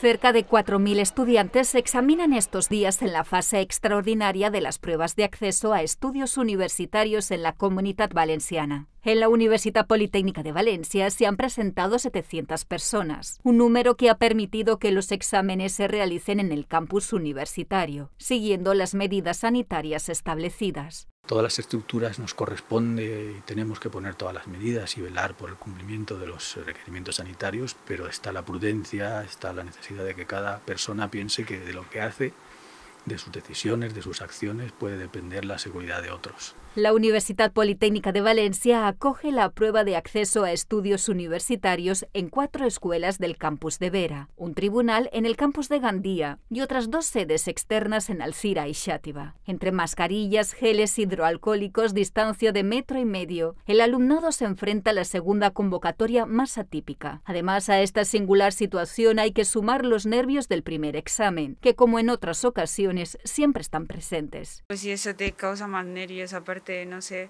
Cerca de 4.000 estudiantes se examinan estos días en la fase extraordinaria de las pruebas de acceso a estudios universitarios en la Comunidad Valenciana. En la Universidad Politécnica de Valencia se han presentado 700 personas, un número que ha permitido que los exámenes se realicen en el campus universitario, siguiendo las medidas sanitarias establecidas todas las estructuras nos corresponde y tenemos que poner todas las medidas y velar por el cumplimiento de los requerimientos sanitarios, pero está la prudencia, está la necesidad de que cada persona piense que de lo que hace de sus decisiones, de sus acciones, puede depender la seguridad de otros. La Universidad Politécnica de Valencia acoge la prueba de acceso a estudios universitarios en cuatro escuelas del campus de Vera, un tribunal en el campus de Gandía y otras dos sedes externas en Alcira y Xátiva. Entre mascarillas, geles hidroalcohólicos, distancia de metro y medio, el alumnado se enfrenta a la segunda convocatoria más atípica. Además, a esta singular situación hay que sumar los nervios del primer examen, que como en otras ocasiones siempre están presentes. Pues si eso te causa más nervios, aparte, no sé,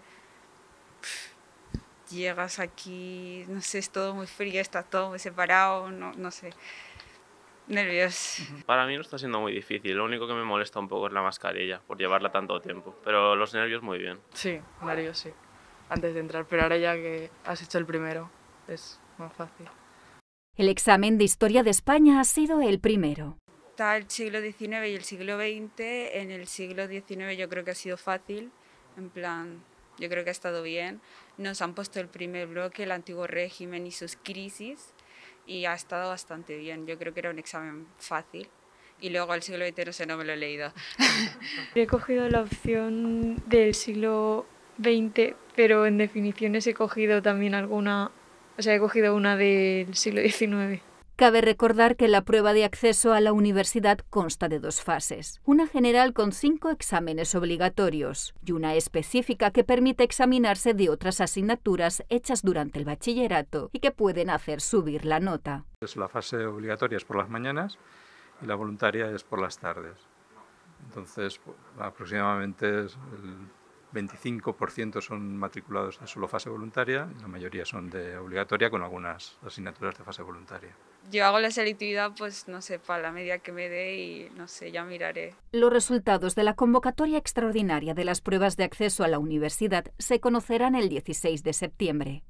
llegas aquí, no sé, es todo muy frío, está todo muy separado, no, no sé. Nervios. Para mí no está siendo muy difícil. Lo único que me molesta un poco es la mascarilla, por llevarla tanto tiempo. Pero los nervios muy bien. Sí, nervios sí. Antes de entrar, pero ahora ya que has hecho el primero, es más fácil. El examen de Historia de España ha sido el primero está el siglo XIX y el siglo XX. En el siglo XIX yo creo que ha sido fácil, en plan, yo creo que ha estado bien. Nos han puesto el primer bloque, el antiguo régimen y sus crisis, y ha estado bastante bien. Yo creo que era un examen fácil. Y luego el siglo XX, no sé, no me lo he leído. he cogido la opción del siglo XX, pero en definiciones he cogido también alguna, o sea, he cogido una del siglo XIX. Cabe recordar que la prueba de acceso a la universidad consta de dos fases, una general con cinco exámenes obligatorios y una específica que permite examinarse de otras asignaturas hechas durante el bachillerato y que pueden hacer subir la nota. La fase obligatoria es por las mañanas y la voluntaria es por las tardes. Entonces, pues, aproximadamente el 25% son matriculados de solo fase voluntaria la mayoría son de obligatoria con algunas asignaturas de fase voluntaria. Yo hago la selectividad, pues no sé, para la media que me dé y no sé, ya miraré. Los resultados de la convocatoria extraordinaria de las pruebas de acceso a la universidad se conocerán el 16 de septiembre.